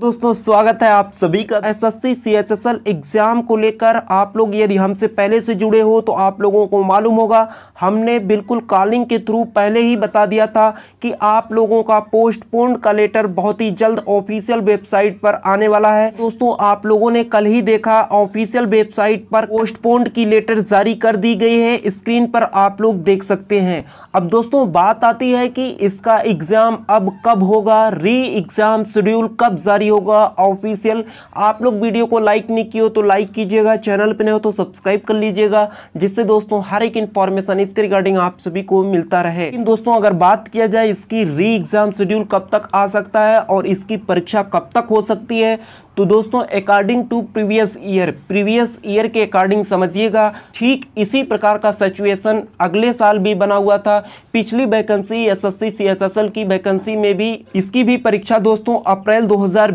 दोस्तों स्वागत है आप सभी का एसएससी सीएचएसएल एग्ज़ाम को लेकर आप लोग यदि हमसे पहले से जुड़े हो तो आप लोगों को मालूम होगा हमने बिल्कुल कॉलिंग के थ्रू पहले ही बता दिया था कि आप लोगों का पोस्टपोन का लेटर बहुत ही जल्द ऑफिशियल वेबसाइट पर आने वाला है दोस्तों आप लोगों ने कल ही देखा ऑफिशियल वेबसाइट पर पोस्टपोन की लेटर जारी कर दी गई है स्क्रीन पर आप लोग देख सकते हैं अब दोस्तों बात आती है कि इसका एग्ज़ाम अब कब होगा री एग्ज़ाम शेड्यूल कब जारी जारी होगा ऑफिशियल आप लोग वीडियो को लाइक नहीं किए हो तो लाइक कीजिएगा चैनल पर नहीं हो तो सब्सक्राइब कर लीजिएगा जिससे दोस्तों हर एक इन्फॉर्मेशन इसके रिगार्डिंग आप सभी को मिलता रहे लेकिन दोस्तों अगर बात किया जाए इसकी री एग्जाम शेड्यूल कब तक आ सकता है और इसकी परीक्षा कब तक हो सकती है तो दोस्तों according to previous year previous year के अकॉर्डिंग समझिएगा ठीक इसी प्रकार का सिचुएशन अगले साल भी बना हुआ था पिछली वैकेंसी एसएससी सीएसएसएल की वैकेंसी में भी इसकी भी परीक्षा दोस्तों अप्रैल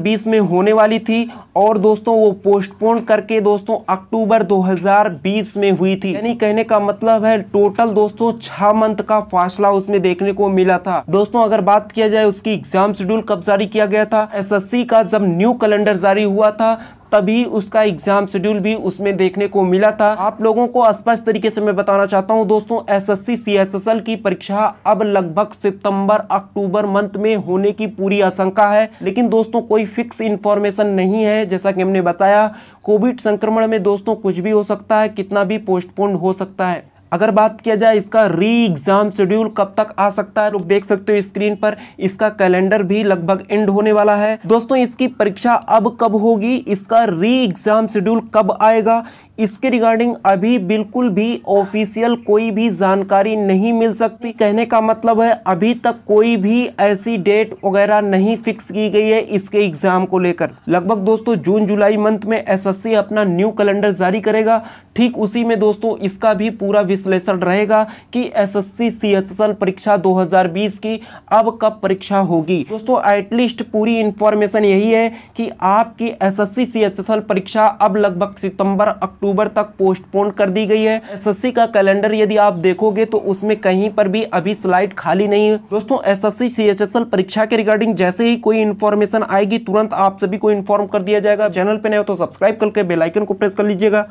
2020 में होने वाली थी और दोस्तों वो पोस्टपोन करके दोस्तों अक्टूबर 2020 में हुई थी यानी कहने का मतलब है टोटल दोस्तों छह मंथ का फासला उसमें देखने को मिला था दोस्तों अगर बात किया जाए उसकी एग्जाम शेड्यूल कब जारी किया गया था एस का जब न्यू कैलेंडर जारी हुआ था तभी उसका एग्जाम शेड्यूल भी उसमें देखने को मिला था आप लोगों को स्पष्ट तरीके से मैं बताना चाहता हूं दोस्तों एसएससी सीएसएसएल की परीक्षा अब लगभग सितंबर अक्टूबर मंथ में होने की पूरी आशंका है लेकिन दोस्तों कोई फिक्स इन्फॉर्मेशन नहीं है है जैसा कि हमने बताया कोविड संक्रमण में दोस्तों कुछ भी हो सकता है कितना भी पोस्टपोन्ड हो सकता है अगर बात किया जाए इसका री एग्ज़ाम शेड्यूल कब तक आ सकता है लोग देख सकते हो स्क्रीन पर इसका कैलेंडर भी लगभग एंड होने वाला है दोस्तों इसकी परीक्षा अब कब होगी इसका री एग्ज़ाम शेड्यूल कब आएगा इसके रिगार्डिंग अभी बिल्कुल भी ऑफिशियल कोई भी जानकारी नहीं मिल सकती कहने का मतलब है अभी तक कोई भी ऐसी डेट वगैरह नहीं फिक्स की गई है इसके एग्जाम को लेकर लगभग दोस्तों जून जुलाई मंथ में एसएससी अपना न्यू कैलेंडर जारी करेगा ठीक उसी में दोस्तों इसका भी पूरा विश्लेषण रहेगा कि एस एस परीक्षा दो की अब कब परीक्षा होगी दोस्तों एटलीस्ट पूरी इंफॉर्मेशन यही है कि आपकी एस एस परीक्षा अब लगभग सितंबर अक्टूबर अक्टूबर तक पोस्टपोन कर दी गई है एस का कैलेंडर यदि आप देखोगे तो उसमें कहीं पर भी अभी स्लाइड खाली नहीं है दोस्तों एस सीएचएसएल परीक्षा के रिगार्डिंग जैसे ही कोई इन्फॉर्मेशन आएगी तुरंत आप सभी को इन्फॉर्म कर दिया जाएगा चैनल पर नहीं हो तो सब्सक्राइब करके बेलाइकन को प्रेस कर लीजिएगा